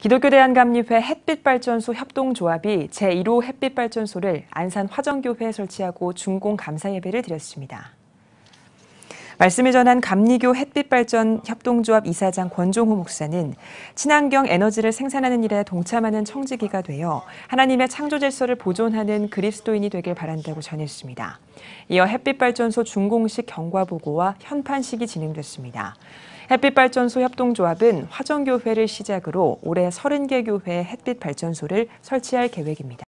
기독교 대한감리회 햇빛발전소 협동조합이 제1호 햇빛발전소를 안산 화정교회에 설치하고 준공 감사 예배를 드렸습니다. 말씀을 전한 감리교 햇빛발전 협동조합 이사장 권종호 목사는 친환경 에너지를 생산하는 일에 동참하는 청지기가 되어 하나님의 창조 질서를 보존하는 그리스도인이 되길 바란다고 전했습니다. 이어 햇빛발전소 준공식 경과보고와 현판식이 진행됐습니다. 햇빛발전소 협동조합은 화정교회를 시작으로 올해 30개 교회 햇빛발전소를 설치할 계획입니다.